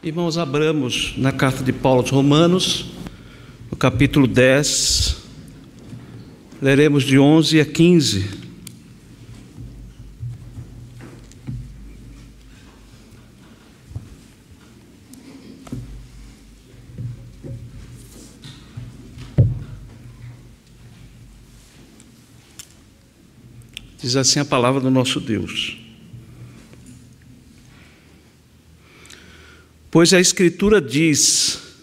Irmãos, abramos na carta de Paulo aos Romanos, no capítulo 10, leremos de 11 a 15. Diz assim a palavra do nosso Deus. Pois a Escritura diz: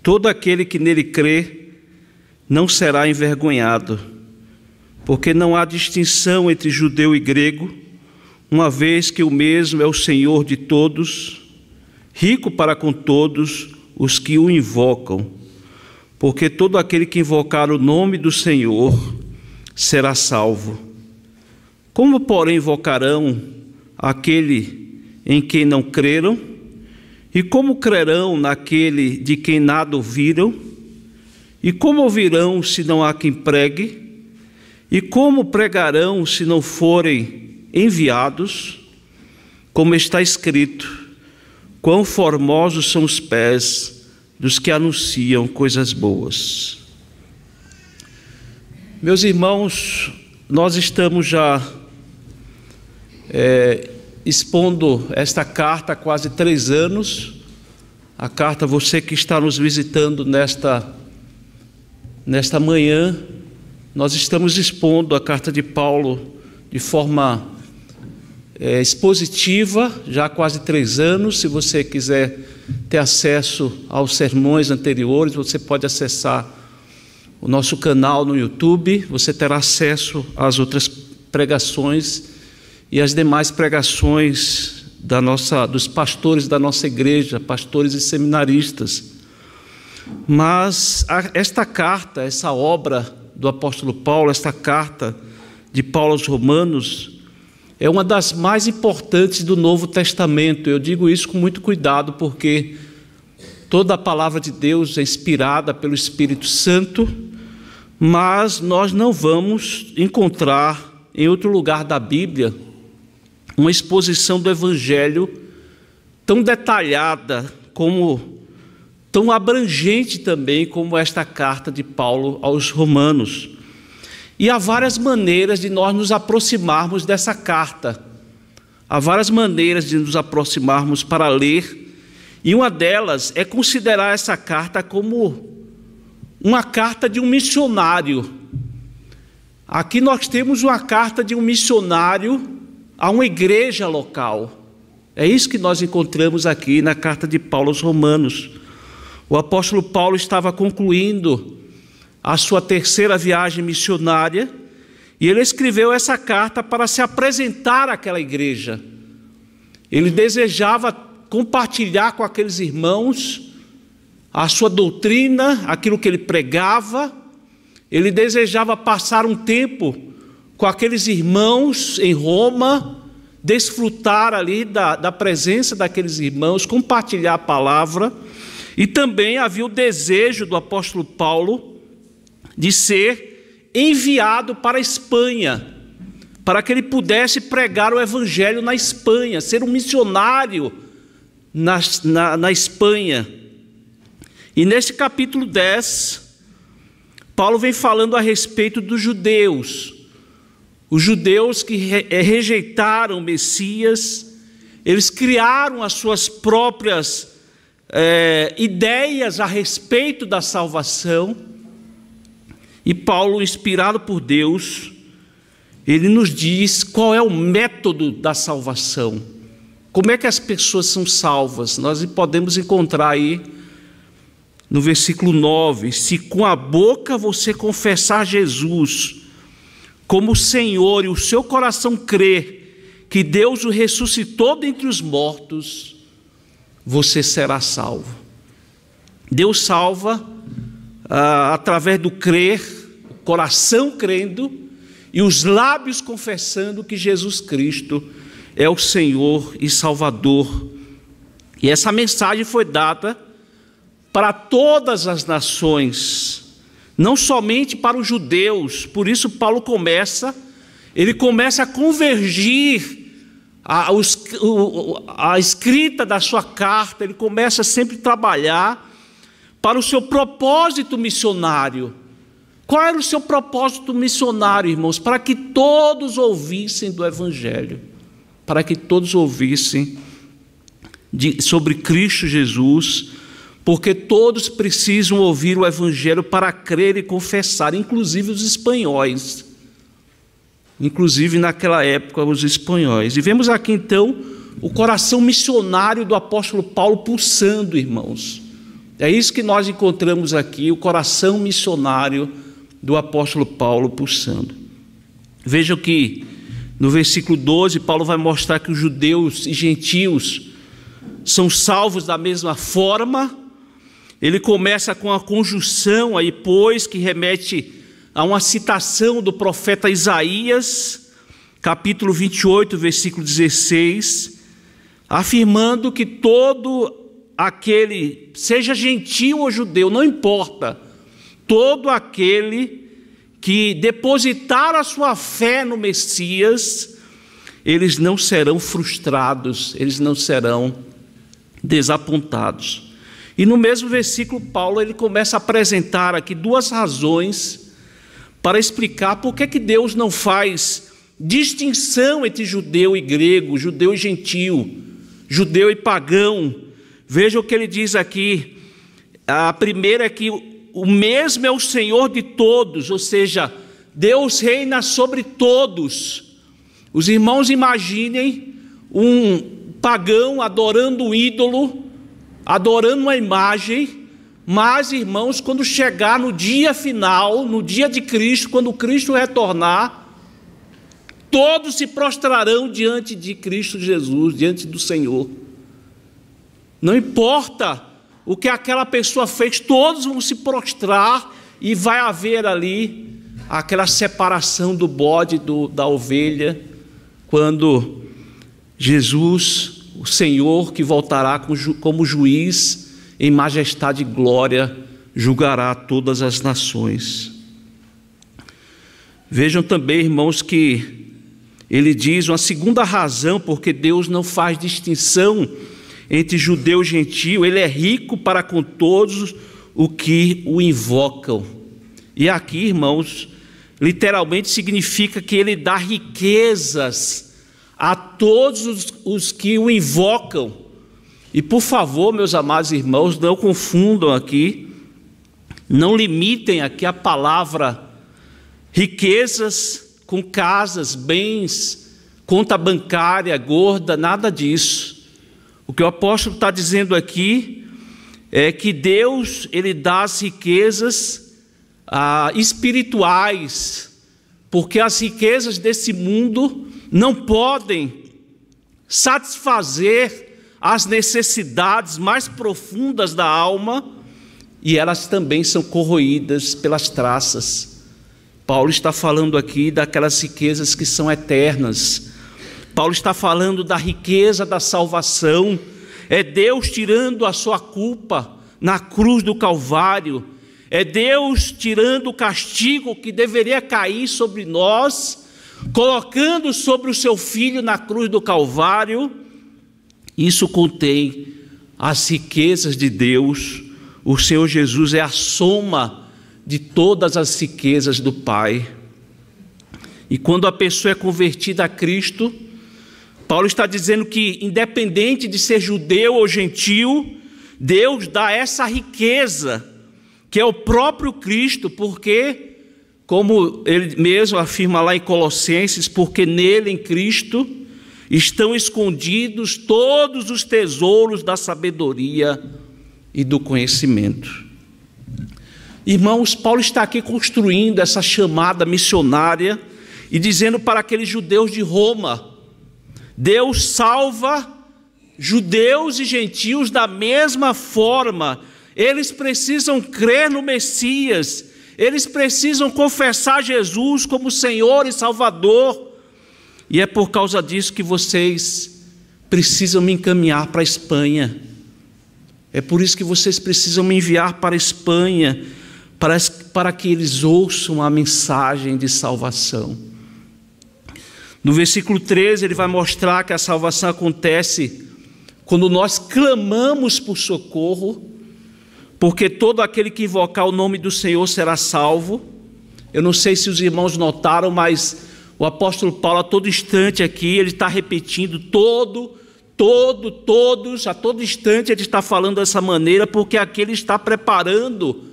todo aquele que nele crê não será envergonhado, porque não há distinção entre judeu e grego, uma vez que o mesmo é o Senhor de todos, rico para com todos os que o invocam, porque todo aquele que invocar o nome do Senhor será salvo. Como, porém, invocarão aquele em quem não creram? E como crerão naquele de quem nada ouviram? E como ouvirão se não há quem pregue? E como pregarão se não forem enviados? Como está escrito: Quão formosos são os pés dos que anunciam coisas boas. Meus irmãos, nós estamos já é, expondo esta carta há quase três anos. A carta, você que está nos visitando nesta, nesta manhã, nós estamos expondo a carta de Paulo de forma é, expositiva, já há quase três anos. Se você quiser ter acesso aos sermões anteriores, você pode acessar o nosso canal no YouTube, você terá acesso às outras pregações e as demais pregações da nossa, dos pastores da nossa igreja, pastores e seminaristas. Mas a, esta carta, essa obra do apóstolo Paulo, esta carta de Paulo aos Romanos, é uma das mais importantes do Novo Testamento. Eu digo isso com muito cuidado, porque toda a palavra de Deus é inspirada pelo Espírito Santo, mas nós não vamos encontrar em outro lugar da Bíblia uma exposição do Evangelho tão detalhada como tão abrangente também como esta carta de Paulo aos Romanos. E há várias maneiras de nós nos aproximarmos dessa carta. Há várias maneiras de nos aproximarmos para ler, e uma delas é considerar essa carta como uma carta de um missionário. Aqui nós temos uma carta de um missionário a uma igreja local. É isso que nós encontramos aqui na carta de Paulo aos Romanos. O apóstolo Paulo estava concluindo a sua terceira viagem missionária e ele escreveu essa carta para se apresentar àquela igreja. Ele desejava compartilhar com aqueles irmãos a sua doutrina, aquilo que ele pregava. Ele desejava passar um tempo com aqueles irmãos em Roma, desfrutar ali da, da presença daqueles irmãos, compartilhar a palavra. E também havia o desejo do apóstolo Paulo de ser enviado para a Espanha, para que ele pudesse pregar o evangelho na Espanha, ser um missionário na, na, na Espanha. E neste capítulo 10, Paulo vem falando a respeito dos judeus, os judeus que eh, rejeitaram o Messias, eles criaram as suas próprias é, ideias a respeito da salvação. E Paulo, inspirado por Deus, ele nos diz qual é o método da salvação. Como é que as pessoas são salvas? Nós podemos encontrar aí no versículo 9: se com a boca você confessar Jesus, como o Senhor e o seu coração crê que Deus o ressuscitou dentre os mortos, você será salvo. Deus salva ah, através do crer, o coração crendo e os lábios confessando que Jesus Cristo é o Senhor e Salvador. E essa mensagem foi dada para todas as nações não somente para os judeus. Por isso Paulo começa, ele começa a convergir a, a, escrita da sua carta, ele começa sempre a trabalhar para o seu propósito missionário. Qual era o seu propósito missionário, irmãos? Para que todos ouvissem do Evangelho, para que todos ouvissem de, sobre Cristo Jesus porque todos precisam ouvir o Evangelho para crer e confessar, inclusive os espanhóis. Inclusive naquela época, os espanhóis. E vemos aqui então o coração missionário do apóstolo Paulo pulsando, irmãos. É isso que nós encontramos aqui, o coração missionário do apóstolo Paulo pulsando. Veja que no versículo 12, Paulo vai mostrar que os judeus e gentios são salvos da mesma forma ele começa com a conjunção aí, pois, que remete a uma citação do profeta Isaías, capítulo 28, versículo 16, afirmando que todo aquele, seja gentil ou judeu, não importa, todo aquele que depositar a sua fé no Messias, eles não serão frustrados, eles não serão desapontados. E no mesmo versículo, Paulo ele começa a apresentar aqui duas razões para explicar por que, que Deus não faz distinção entre judeu e grego, judeu e gentil, judeu e pagão. Veja o que ele diz aqui. A primeira é que o mesmo é o Senhor de todos, ou seja, Deus reina sobre todos. Os irmãos imaginem um pagão adorando um ídolo adorando uma imagem, mas, irmãos, quando chegar no dia final, no dia de Cristo, quando Cristo retornar, todos se prostrarão diante de Cristo Jesus, diante do Senhor. Não importa o que aquela pessoa fez, todos vão se prostrar e vai haver ali aquela separação do bode do, da ovelha, quando Jesus o Senhor que voltará como juiz em majestade e glória, julgará todas as nações. Vejam também, irmãos, que ele diz uma segunda razão porque Deus não faz distinção entre judeu e gentio, ele é rico para com todos o que o invocam. E aqui, irmãos, literalmente significa que ele dá riquezas a todos os que o invocam. E por favor, meus amados irmãos, não confundam aqui, não limitem aqui a palavra riquezas com casas, bens, conta bancária gorda, nada disso. O que o apóstolo está dizendo aqui é que Deus ele dá as riquezas ah, espirituais, porque as riquezas desse mundo não podem satisfazer as necessidades mais profundas da alma e elas também são corroídas pelas traças. Paulo está falando aqui daquelas riquezas que são eternas. Paulo está falando da riqueza da salvação. É Deus tirando a sua culpa na cruz do Calvário. É Deus tirando o castigo que deveria cair sobre nós colocando sobre o seu filho na cruz do Calvário, isso contém as riquezas de Deus. O Senhor Jesus é a soma de todas as riquezas do Pai. E quando a pessoa é convertida a Cristo, Paulo está dizendo que, independente de ser judeu ou gentil, Deus dá essa riqueza, que é o próprio Cristo, porque como ele mesmo afirma lá em Colossenses, porque nele, em Cristo, estão escondidos todos os tesouros da sabedoria e do conhecimento. Irmãos, Paulo está aqui construindo essa chamada missionária e dizendo para aqueles judeus de Roma: Deus salva judeus e gentios da mesma forma, eles precisam crer no Messias eles precisam confessar Jesus como Senhor e Salvador. E é por causa disso que vocês precisam me encaminhar para a Espanha. É por isso que vocês precisam me enviar para a Espanha, para, para que eles ouçam a mensagem de salvação. No versículo 13, ele vai mostrar que a salvação acontece quando nós clamamos por socorro porque todo aquele que invocar o nome do Senhor será salvo. Eu não sei se os irmãos notaram, mas o apóstolo Paulo, a todo instante aqui, ele está repetindo todo, todo, todos, a todo instante ele está falando dessa maneira, porque aqui ele está preparando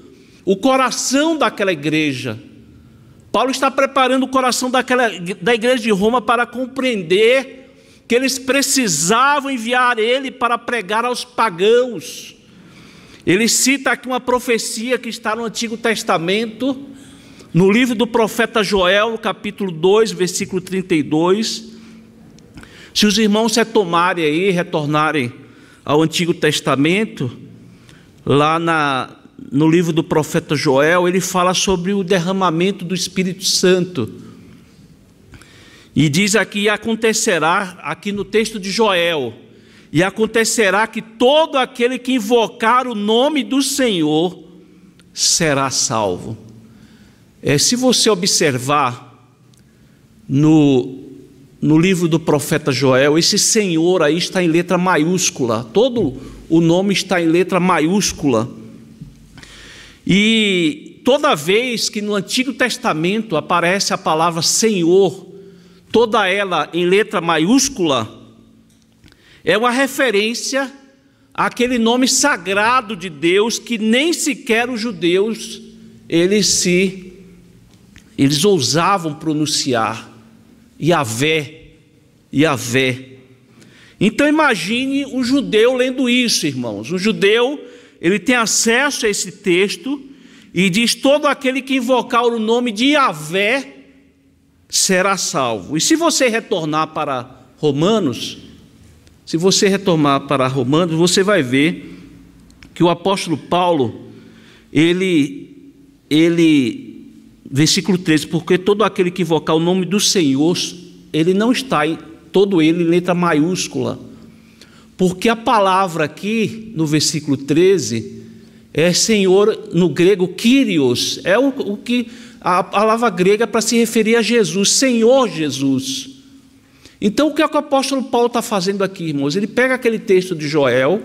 o coração daquela igreja. Paulo está preparando o coração daquela, da igreja de Roma para compreender que eles precisavam enviar ele para pregar aos pagãos. Ele cita aqui uma profecia que está no Antigo Testamento, no livro do profeta Joel, no capítulo 2, versículo 32. Se os irmãos retomarem aí, retornarem ao Antigo Testamento, lá na, no livro do profeta Joel, ele fala sobre o derramamento do Espírito Santo. E diz aqui: acontecerá, aqui no texto de Joel, e acontecerá que todo aquele que invocar o nome do Senhor será salvo. É, se você observar no, no livro do profeta Joel, esse Senhor aí está em letra maiúscula, todo o nome está em letra maiúscula. E toda vez que no Antigo Testamento aparece a palavra Senhor, toda ela em letra maiúscula, é uma referência àquele nome sagrado de Deus que nem sequer os judeus eles se eles ousavam pronunciar Yahvé, Yahvé. Então imagine um judeu lendo isso, irmãos. Um judeu, ele tem acesso a esse texto e diz todo aquele que invocar o nome de Yahvé será salvo. E se você retornar para Romanos, se você retomar para Romanos, você vai ver que o apóstolo Paulo, ele, ele, versículo 13, porque todo aquele que invocar o nome do Senhor, ele não está em todo ele em letra maiúscula. Porque a palavra aqui no versículo 13 é Senhor no grego Kyrios, é o, o que a palavra grega é para se referir a Jesus, Senhor Jesus. Então, o que, é que o apóstolo Paulo está fazendo aqui, irmãos? Ele pega aquele texto de Joel,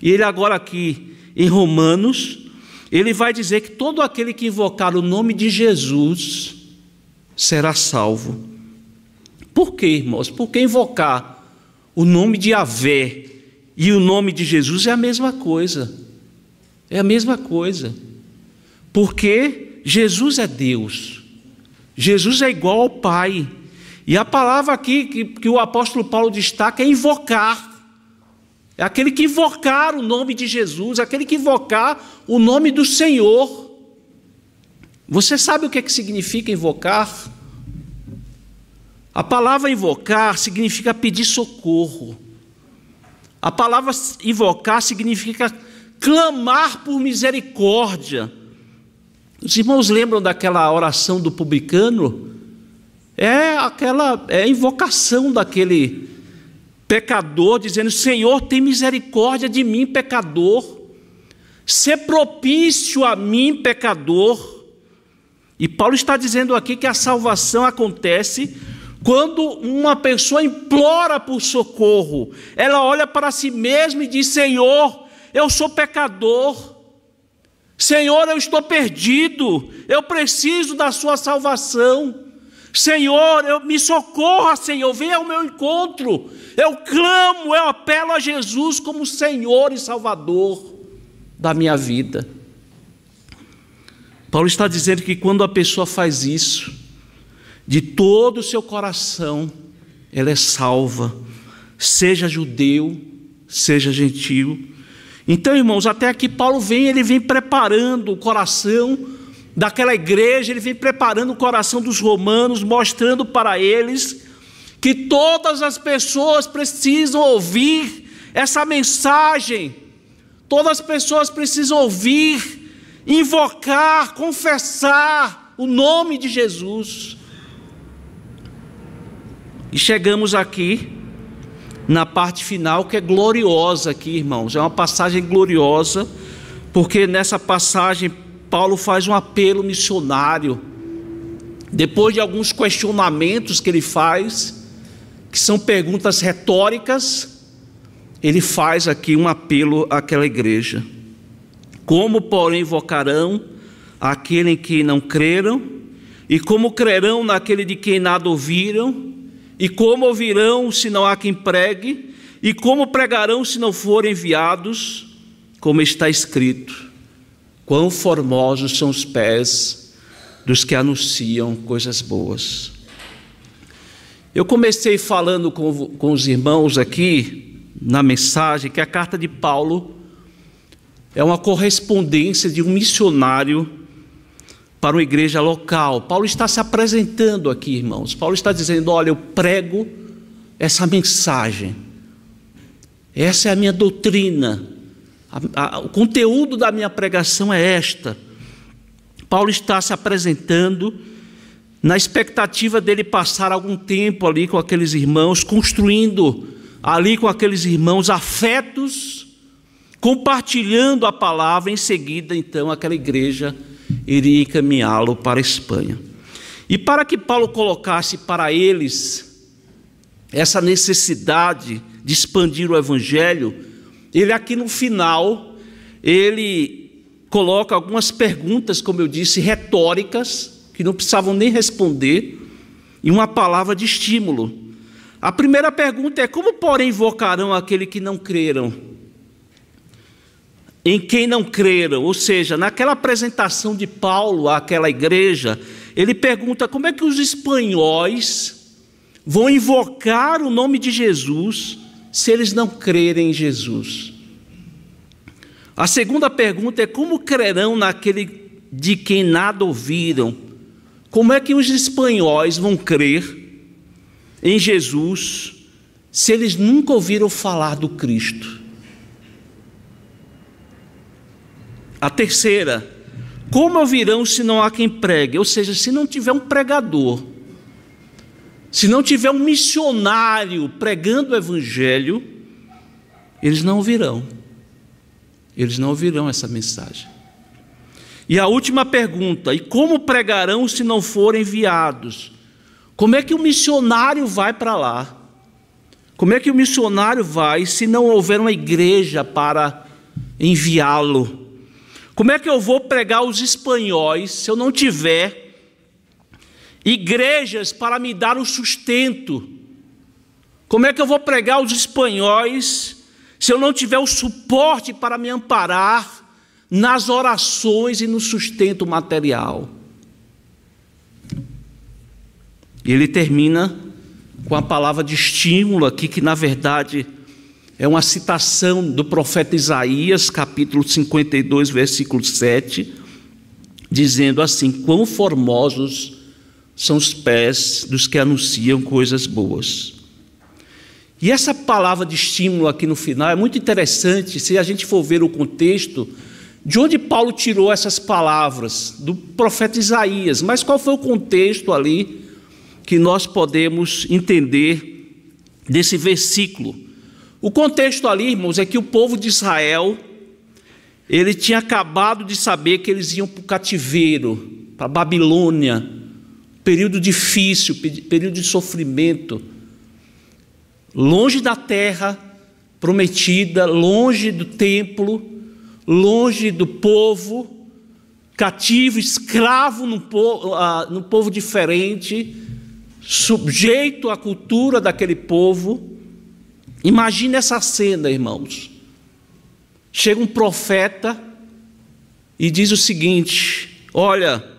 e ele agora aqui em Romanos, ele vai dizer que todo aquele que invocar o nome de Jesus será salvo. Por quê, irmãos? Porque invocar o nome de Avé e o nome de Jesus é a mesma coisa. É a mesma coisa. Porque Jesus é Deus. Jesus é igual ao Pai. E a palavra aqui que, que o apóstolo Paulo destaca é invocar. É aquele que invocar o nome de Jesus, aquele que invocar o nome do Senhor. Você sabe o que, é que significa invocar? A palavra invocar significa pedir socorro. A palavra invocar significa clamar por misericórdia. Os irmãos lembram daquela oração do publicano? É aquela é a invocação daquele pecador dizendo: Senhor, tem misericórdia de mim, pecador. Ser propício a mim, pecador. E Paulo está dizendo aqui que a salvação acontece quando uma pessoa implora por socorro. Ela olha para si mesma e diz: Senhor, eu sou pecador. Senhor, eu estou perdido. Eu preciso da sua salvação. Senhor, eu, me socorra, Senhor, venha ao meu encontro. Eu clamo, eu apelo a Jesus como Senhor e Salvador da minha vida. Paulo está dizendo que quando a pessoa faz isso, de todo o seu coração, ela é salva, seja judeu, seja gentil. Então, irmãos, até aqui Paulo vem, ele vem preparando o coração daquela igreja, ele vem preparando o coração dos romanos, mostrando para eles que todas as pessoas precisam ouvir essa mensagem, todas as pessoas precisam ouvir, invocar, confessar o nome de Jesus. E chegamos aqui na parte final que é gloriosa aqui, irmãos. É uma passagem gloriosa, porque nessa passagem Paulo faz um apelo missionário. Depois de alguns questionamentos que ele faz, que são perguntas retóricas, ele faz aqui um apelo àquela igreja. Como, porém, invocarão aquele em que não creram? E como crerão naquele de quem nada ouviram? E como ouvirão se não há quem pregue? E como pregarão se não forem enviados? Como está escrito: Quão formosos são os pés dos que anunciam coisas boas. Eu comecei falando com, com os irmãos aqui, na mensagem, que a carta de Paulo é uma correspondência de um missionário para uma igreja local. Paulo está se apresentando aqui, irmãos. Paulo está dizendo: Olha, eu prego essa mensagem, essa é a minha doutrina a, a, o conteúdo da minha pregação é esta. Paulo está se apresentando na expectativa dele passar algum tempo ali com aqueles irmãos, construindo ali com aqueles irmãos afetos, compartilhando a palavra. Em seguida, então, aquela igreja iria encaminhá-lo para a Espanha. E para que Paulo colocasse para eles essa necessidade de expandir o evangelho, ele aqui no final, ele coloca algumas perguntas, como eu disse, retóricas, que não precisavam nem responder, e uma palavra de estímulo. A primeira pergunta é: como porém invocarão aquele que não creram? Em quem não creram, ou seja, naquela apresentação de Paulo àquela igreja, ele pergunta como é que os espanhóis vão invocar o nome de Jesus se eles não crerem em Jesus? A segunda pergunta é: como crerão naquele de quem nada ouviram? Como é que os espanhóis vão crer em Jesus se eles nunca ouviram falar do Cristo? A terceira, como ouvirão se não há quem pregue? Ou seja, se não tiver um pregador. Se não tiver um missionário pregando o evangelho, eles não ouvirão. Eles não ouvirão essa mensagem. E a última pergunta: e como pregarão se não forem enviados? Como é que o missionário vai para lá? Como é que o missionário vai se não houver uma igreja para enviá-lo? Como é que eu vou pregar os espanhóis se eu não tiver igrejas para me dar o sustento. Como é que eu vou pregar aos espanhóis se eu não tiver o suporte para me amparar nas orações e no sustento material? E ele termina com a palavra de estímulo aqui, que na verdade é uma citação do profeta Isaías, capítulo 52, versículo 7, dizendo assim: Quão formosos são os pés dos que anunciam coisas boas. E essa palavra de estímulo aqui no final é muito interessante se a gente for ver o contexto de onde Paulo tirou essas palavras do profeta Isaías, mas qual foi o contexto ali que nós podemos entender desse versículo? O contexto ali, irmãos, é que o povo de Israel ele tinha acabado de saber que eles iam para o cativeiro, para a Babilônia, período difícil, período de sofrimento, longe da terra prometida, longe do templo, longe do povo, cativo, escravo num povo, ah, povo diferente, sujeito à cultura daquele povo. Imagine essa cena, irmãos. Chega um profeta e diz o seguinte: Olha,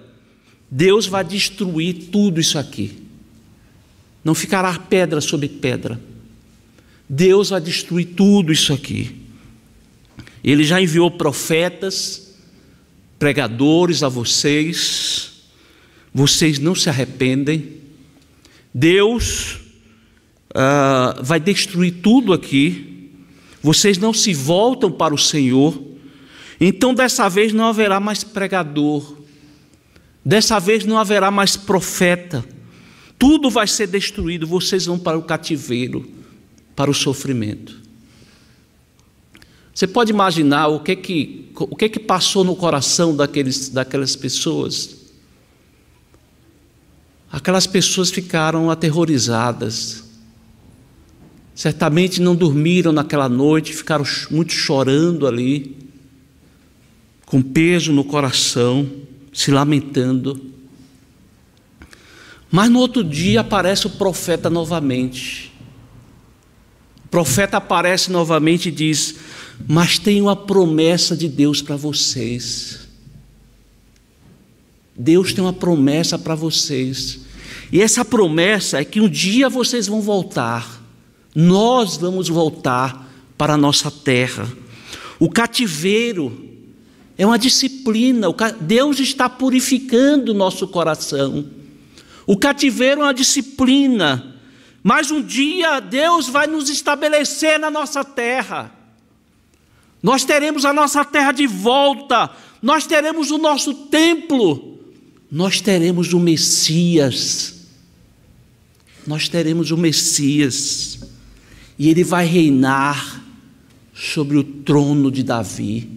Deus vai destruir tudo isso aqui. Não ficará pedra sobre pedra. Deus vai destruir tudo isso aqui. Ele já enviou profetas, pregadores a vocês. Vocês não se arrependem. Deus uh, vai destruir tudo aqui. Vocês não se voltam para o Senhor. Então, dessa vez, não haverá mais pregador, Dessa vez não haverá mais profeta. Tudo vai ser destruído, vocês vão para o cativeiro, para o sofrimento. Você pode imaginar o que que, o que, que passou no coração daqueles, daquelas pessoas? Aquelas pessoas ficaram aterrorizadas. Certamente não dormiram naquela noite, ficaram muito chorando ali, com peso no coração se lamentando. Mas no outro dia aparece o profeta novamente. O profeta aparece novamente e diz: Mas tenho a promessa de Deus para vocês. Deus tem uma promessa para vocês. E essa promessa é que um dia vocês vão voltar. Nós vamos voltar para a nossa terra. O cativeiro é uma disciplina. Deus está purificando o nosso coração. O cativeiro é uma disciplina. Mas um dia Deus vai nos estabelecer na nossa terra. Nós teremos a nossa terra de volta. Nós teremos o nosso templo. Nós teremos o Messias. Nós teremos o Messias. E ele vai reinar sobre o trono de Davi.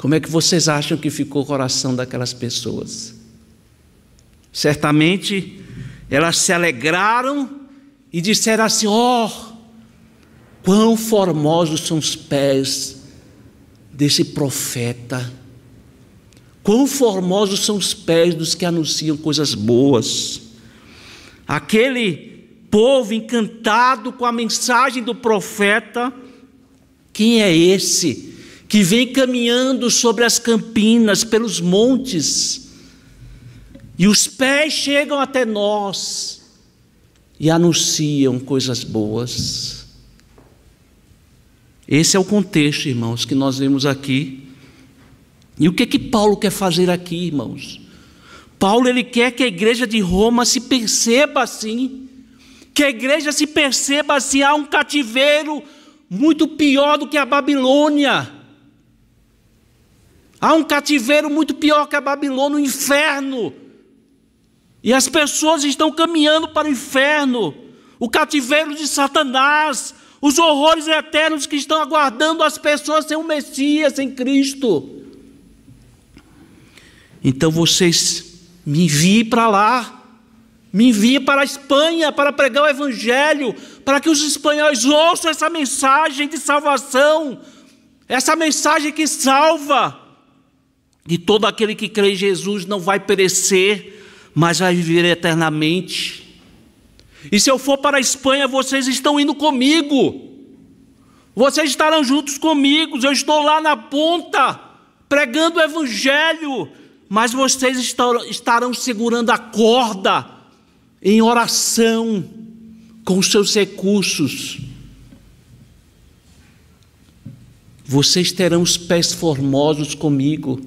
Como é que vocês acham que ficou o coração daquelas pessoas? Certamente elas se alegraram e disseram assim: ó, oh, quão formosos são os pés desse profeta, quão formosos são os pés dos que anunciam coisas boas. Aquele povo encantado com a mensagem do profeta, quem é esse? que vem caminhando sobre as campinas, pelos montes, e os pés chegam até nós e anunciam coisas boas. Esse é o contexto, irmãos, que nós vemos aqui. E o que é que Paulo quer fazer aqui, irmãos? Paulo ele quer que a igreja de Roma se perceba assim, que a igreja se perceba assim, há um cativeiro muito pior do que a Babilônia. Há um cativeiro muito pior que a Babilônia, o inferno. E as pessoas estão caminhando para o inferno, o cativeiro de Satanás, os horrores eternos que estão aguardando as pessoas sem o Messias, sem Cristo. Então vocês me enviem para lá, me enviem para a Espanha para pregar o Evangelho, para que os espanhóis ouçam essa mensagem de salvação, essa mensagem que salva e todo aquele que crê em Jesus não vai perecer, mas vai viver eternamente. E se eu for para a Espanha, vocês estão indo comigo. Vocês estarão juntos comigo. Eu estou lá na ponta, pregando o Evangelho. Mas vocês estarão segurando a corda em oração com os seus recursos. Vocês terão os pés formosos comigo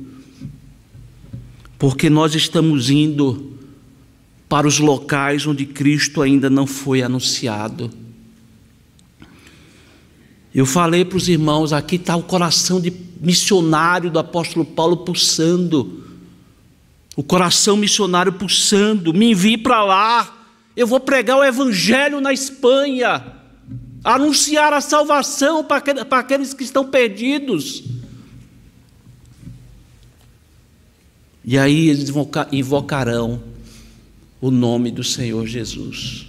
porque nós estamos indo para os locais onde Cristo ainda não foi anunciado. Eu falei para os irmãos, aqui está o coração de missionário do apóstolo Paulo pulsando. O coração missionário pulsando, me envie para lá. Eu vou pregar o evangelho na Espanha, anunciar a salvação para aqueles que estão perdidos. E aí eles invocarão o nome do Senhor Jesus.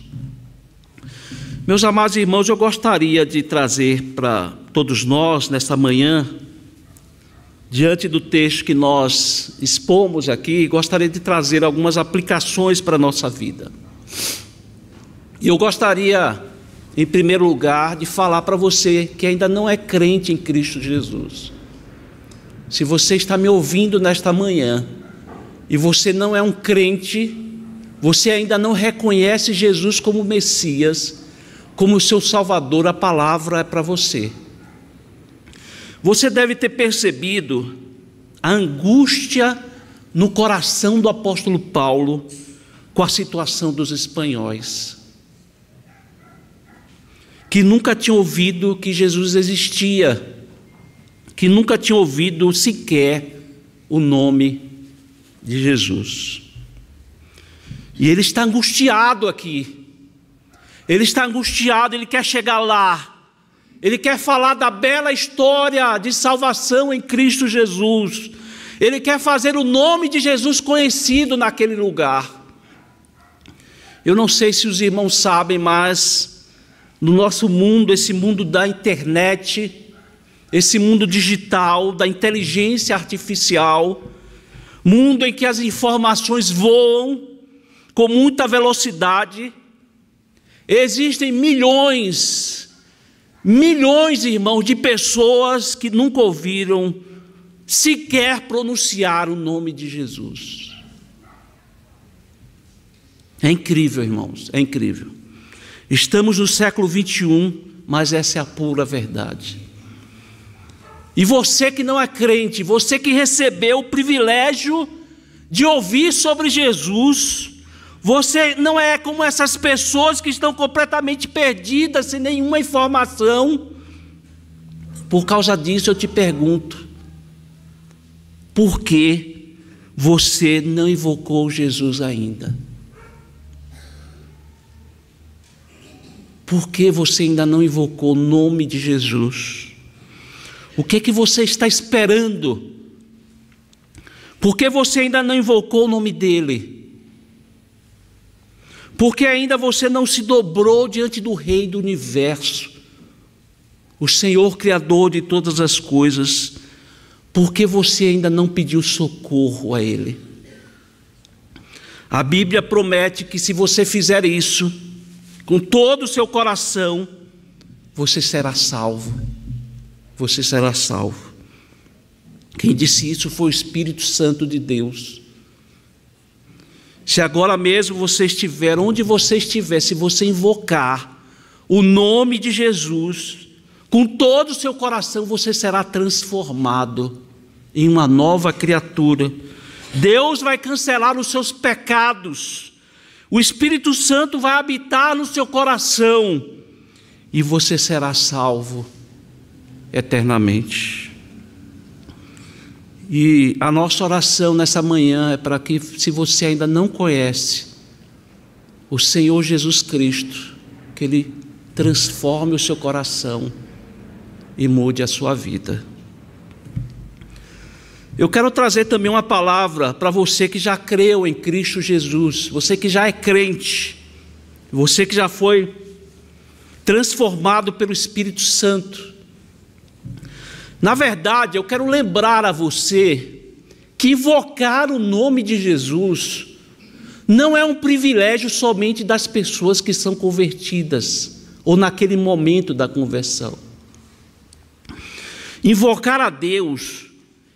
Meus amados irmãos, eu gostaria de trazer para todos nós nesta manhã, diante do texto que nós expomos aqui, gostaria de trazer algumas aplicações para a nossa vida. E eu gostaria, em primeiro lugar, de falar para você que ainda não é crente em Cristo Jesus. Se você está me ouvindo nesta manhã e você não é um crente, você ainda não reconhece Jesus como Messias, como seu Salvador, a palavra é para você. Você deve ter percebido a angústia no coração do apóstolo Paulo com a situação dos espanhóis, que nunca tinham ouvido que Jesus existia, que nunca tinham ouvido sequer o nome de Jesus. E ele está angustiado aqui. Ele está angustiado, ele quer chegar lá. Ele quer falar da bela história de salvação em Cristo Jesus. Ele quer fazer o nome de Jesus conhecido naquele lugar. Eu não sei se os irmãos sabem, mas no nosso mundo, esse mundo da internet, esse mundo digital, da inteligência artificial, mundo em que as informações voam com muita velocidade. Existem milhões, milhões, irmãos, de pessoas que nunca ouviram sequer pronunciar o nome de Jesus. É incrível, irmãos, é incrível. Estamos no século 21, mas essa é a pura verdade. E você que não é crente, você que recebeu o privilégio de ouvir sobre Jesus, você não é como essas pessoas que estão completamente perdidas, sem nenhuma informação. Por causa disso eu te pergunto: por que você não invocou Jesus ainda? Por que você ainda não invocou o nome de Jesus? O que é que você está esperando? Por que você ainda não invocou o nome dele? Por que ainda você não se dobrou diante do Rei do universo, o Senhor Criador de todas as coisas? Por que você ainda não pediu socorro a Ele? A Bíblia promete que se você fizer isso, com todo o seu coração, você será salvo você será salvo. Quem disse isso foi o Espírito Santo de Deus. Se agora mesmo você estiver onde você estiver, se você invocar o nome de Jesus, com todo o seu coração você será transformado em uma nova criatura. Deus vai cancelar os seus pecados. O Espírito Santo vai habitar no seu coração e você será salvo eternamente. E a nossa oração nessa manhã é para que, se você ainda não conhece o Senhor Jesus Cristo, que Ele transforme o seu coração e mude a sua vida. Eu quero trazer também uma palavra para você que já creu em Cristo Jesus, você que já é crente, você que já foi transformado pelo Espírito Santo. Na verdade, eu quero lembrar a você que invocar o nome de Jesus não é um privilégio somente das pessoas que são convertidas ou naquele momento da conversão. Invocar a Deus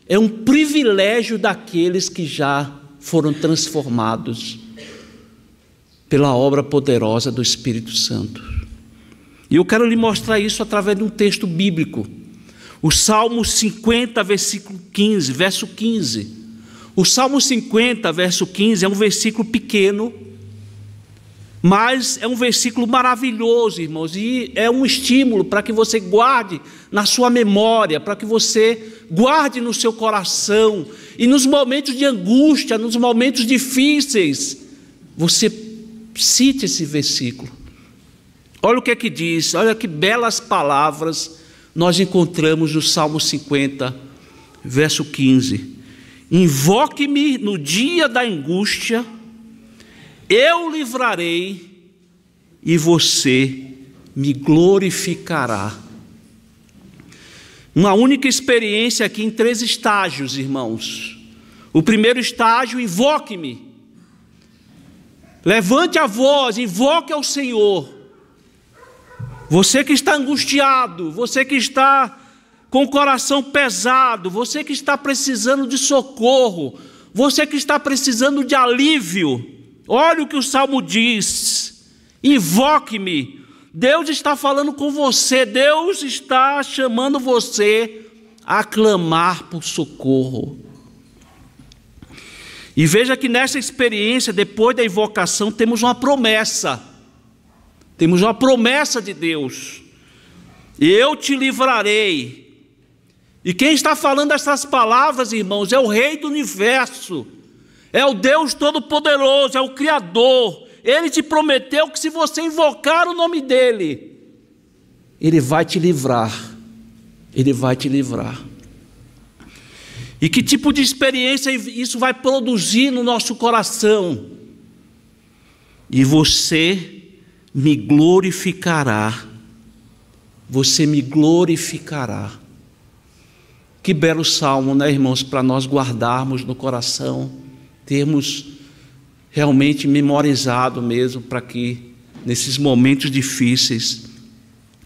é um privilégio daqueles que já foram transformados pela obra poderosa do Espírito Santo. E eu quero lhe mostrar isso através de um texto bíblico. O Salmo 50, versículo 15, verso 15. O Salmo 50, verso 15 é um versículo pequeno, mas é um versículo maravilhoso, irmãos, e é um estímulo para que você guarde na sua memória, para que você guarde no seu coração, e nos momentos de angústia, nos momentos difíceis, você cite esse versículo. Olha o que é que diz, olha que belas palavras nós encontramos no Salmo 50, verso 15: Invoque-me no dia da angústia, eu livrarei e você me glorificará. Uma única experiência aqui em três estágios, irmãos. O primeiro estágio, invoque-me. Levante a voz, invoque ao Senhor. Você que está angustiado, você que está com o coração pesado, você que está precisando de socorro, você que está precisando de alívio, olha o que o salmo diz: invoque-me. Deus está falando com você, Deus está chamando você a clamar por socorro. E veja que nessa experiência, depois da invocação, temos uma promessa. Temos uma promessa de Deus. Eu te livrarei. E quem está falando essas palavras, irmãos, é o Rei do universo, é o Deus Todo-Poderoso, é o Criador. Ele te prometeu que se você invocar o nome dEle, Ele vai te livrar. Ele vai te livrar. E que tipo de experiência isso vai produzir no nosso coração? E você me glorificará. Você me glorificará. Que belo salmo, né, irmãos, para nós guardarmos no coração, termos realmente memorizado mesmo, para que nesses momentos difíceis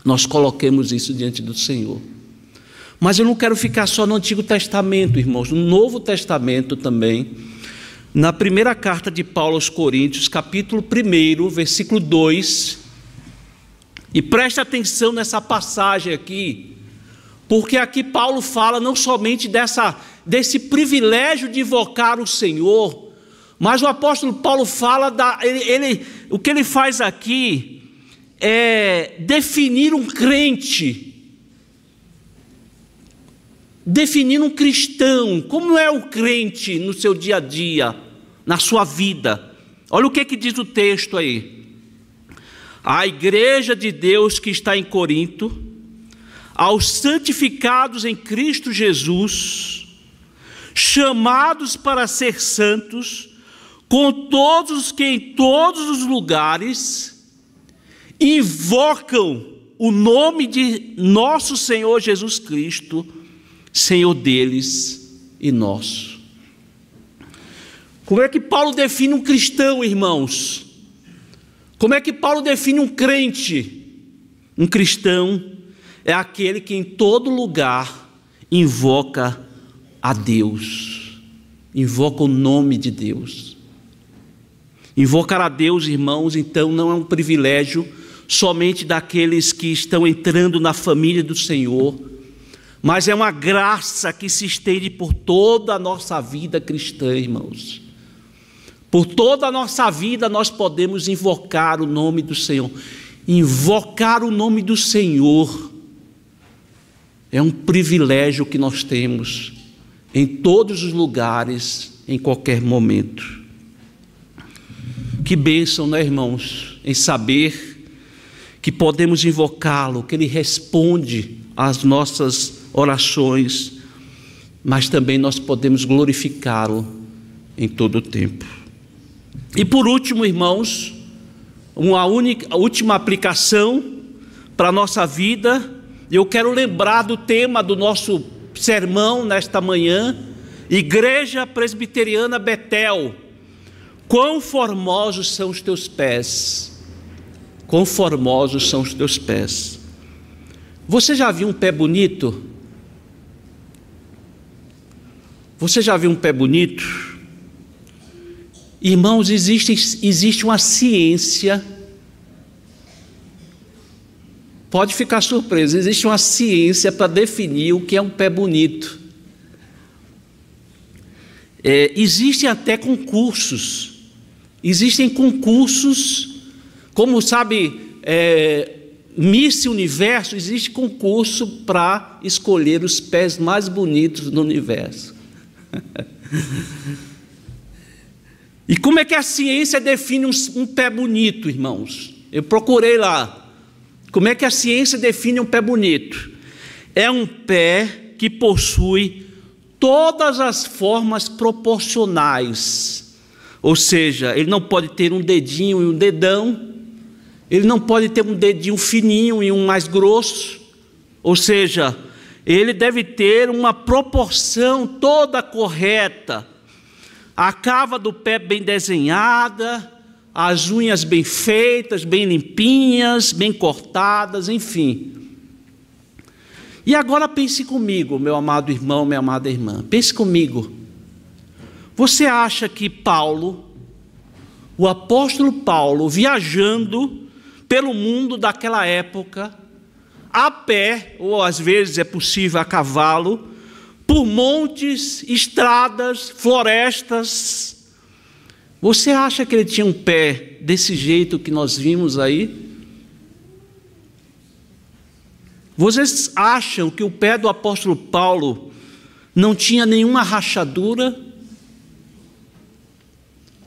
nós coloquemos isso diante do Senhor. Mas eu não quero ficar só no Antigo Testamento, irmãos, no Novo Testamento também na primeira carta de Paulo aos Coríntios, capítulo 1, versículo 2. E preste atenção nessa passagem aqui, porque aqui Paulo fala não somente dessa, desse privilégio de invocar o Senhor, mas o apóstolo Paulo fala da. Ele, ele, o que ele faz aqui é definir um crente Definindo um cristão, como é o crente no seu dia a dia, na sua vida. Olha o que, é que diz o texto aí. A igreja de Deus que está em Corinto, aos santificados em Cristo Jesus, chamados para ser santos, com todos os que em todos os lugares invocam o nome de nosso Senhor Jesus Cristo, Senhor deles e nosso. Como é que Paulo define um cristão, irmãos? Como é que Paulo define um crente? Um cristão é aquele que em todo lugar invoca a Deus, invoca o nome de Deus. Invocar a Deus, irmãos, então não é um privilégio somente daqueles que estão entrando na família do Senhor mas é uma graça que se estende por toda a nossa vida cristã, irmãos. Por toda a nossa vida nós podemos invocar o nome do Senhor. Invocar o nome do Senhor é um privilégio que nós temos em todos os lugares, em qualquer momento. Que bênção, né, irmãos, em saber que podemos invocá-lo, que ele responde às nossas orações, mas também nós podemos glorificá-lo em todo o tempo. E por último, irmãos, uma única, a última aplicação para a nossa vida, eu quero lembrar do tema do nosso sermão nesta manhã, Igreja Presbiteriana Betel. Quão formosos são os teus pés? Quão formosos são os teus pés? Você já viu um pé bonito? Você já viu um pé bonito? Irmãos, existe, existe uma ciência. Pode ficar surpreso, existe uma ciência para definir o que é um pé bonito. É, existem até concursos. Existem concursos, como sabe, é, Miss Universo, existe concurso para escolher os pés mais bonitos do universo e como é que a ciência define um, pé bonito, irmãos? Eu procurei lá. Como é que a ciência define um pé bonito? É um pé que possui todas as formas proporcionais. Ou seja, ele não pode ter um dedinho e um dedão, ele não pode ter um dedinho fininho e um mais grosso. Ou seja, ele deve ter uma proporção toda correta. A cava do pé bem desenhada, as unhas bem feitas, bem limpinhas, bem cortadas, enfim. E agora pense comigo, meu amado irmão, minha amada irmã. Pense comigo. Você acha que Paulo, o apóstolo Paulo, viajando pelo mundo daquela época, a pé, ou às vezes é possível a cavalo, por montes, estradas, florestas. Você acha que ele tinha um pé desse jeito que nós vimos aí? Vocês acham que o pé do apóstolo Paulo não tinha nenhuma rachadura?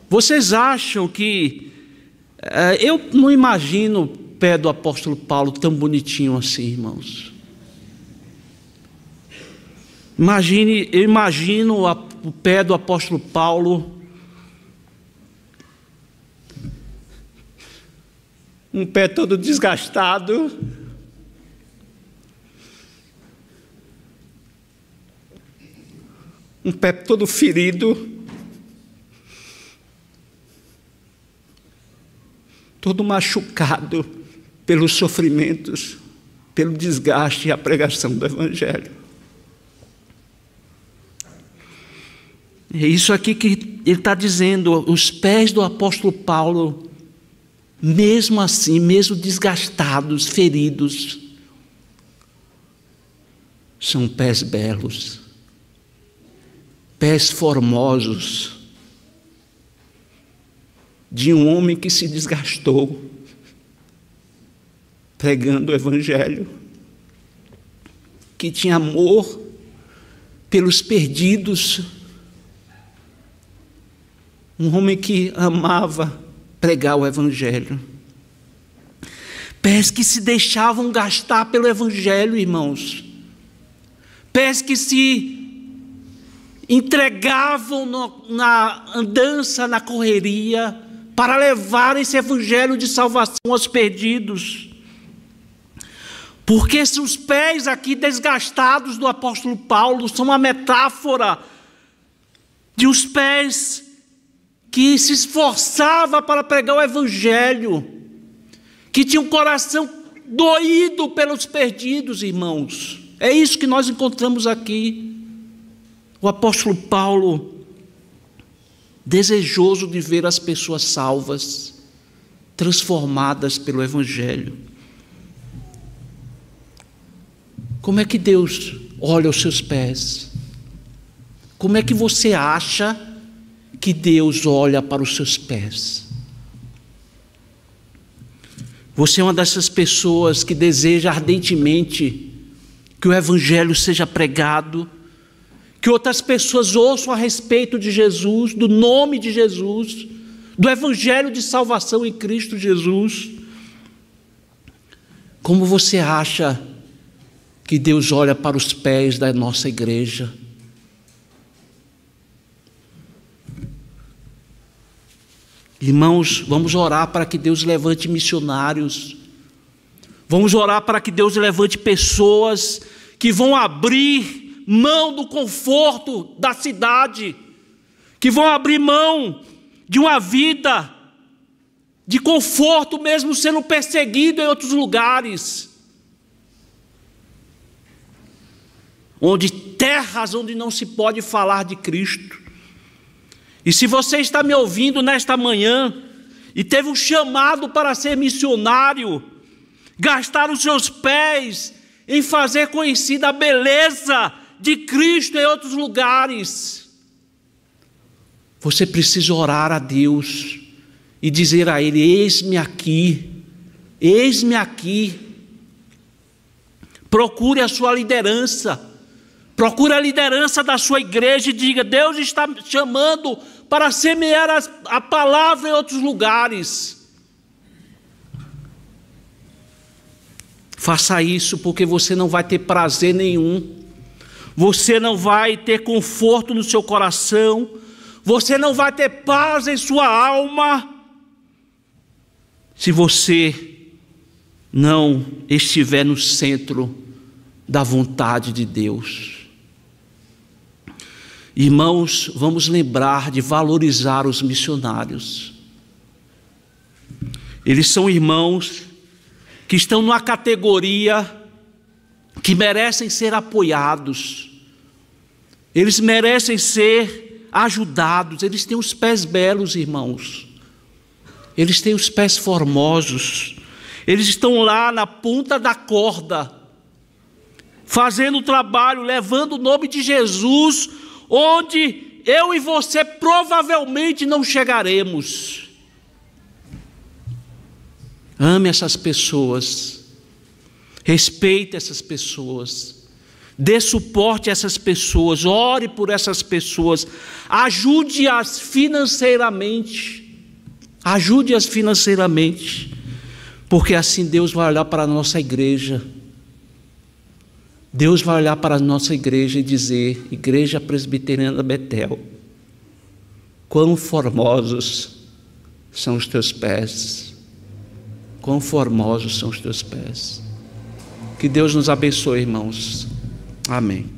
Vocês acham que. Eh, eu não imagino pé do apóstolo Paulo tão bonitinho assim, irmãos. Imagine, eu imagino a, o pé do apóstolo Paulo. Um pé todo desgastado. Um pé todo ferido. Todo machucado pelos sofrimentos, pelo desgaste e a pregação do Evangelho. É isso aqui que ele está dizendo. Os pés do apóstolo Paulo, mesmo assim, mesmo desgastados, feridos, são pés belos, pés formosos, de um homem que se desgastou pregando o Evangelho, que tinha amor pelos perdidos, um homem que amava pregar o Evangelho. Pés que se deixavam gastar pelo Evangelho, irmãos. Pés que se entregavam no, na andança, na correria, para levar esse Evangelho de salvação aos perdidos. Porque se os pés aqui desgastados do apóstolo Paulo são uma metáfora de os pés que se esforçava para pregar o evangelho, que tinha um coração doído pelos perdidos, irmãos. É isso que nós encontramos aqui. O apóstolo Paulo desejoso de ver as pessoas salvas, transformadas pelo evangelho. Como é que Deus olha os seus pés? Como é que você acha que Deus olha para os seus pés? Você é uma dessas pessoas que deseja ardentemente que o Evangelho seja pregado, que outras pessoas ouçam a respeito de Jesus, do nome de Jesus, do Evangelho de salvação em Cristo Jesus. Como você acha que Deus olha para os pés da nossa igreja. Irmãos, vamos orar para que Deus levante missionários. Vamos orar para que Deus levante pessoas que vão abrir mão do conforto da cidade, que vão abrir mão de uma vida de conforto, mesmo sendo perseguido em outros lugares onde terras onde não se pode falar de Cristo. E se você está me ouvindo nesta manhã e teve um chamado para ser missionário, gastar os seus pés em fazer conhecida a beleza de Cristo em outros lugares, você precisa orar a Deus e dizer a Ele: Eis-me aqui, eis-me aqui. Procure a sua liderança Procura a liderança da sua igreja e diga: Deus está chamando para semear a, a palavra em outros lugares. Faça isso porque você não vai ter prazer nenhum, você não vai ter conforto no seu coração, você não vai ter paz em sua alma se você não estiver no centro da vontade de Deus. Irmãos, vamos lembrar de valorizar os missionários. Eles são irmãos que estão numa categoria que merecem ser apoiados, eles merecem ser ajudados, eles têm os pés belos, irmãos, eles têm os pés formosos, eles estão lá na ponta da corda, fazendo o trabalho, levando o nome de Jesus onde eu e você provavelmente não chegaremos. Ame essas pessoas, respeite essas pessoas, dê suporte a essas pessoas, ore por essas pessoas, ajude-as financeiramente, ajude-as financeiramente, porque assim Deus vai olhar para a nossa igreja Deus vai olhar para a nossa igreja e dizer: Igreja Presbiteriana Betel, quão formosos são os teus pés, quão formosos são os teus pés. Que Deus nos abençoe, irmãos. Amém.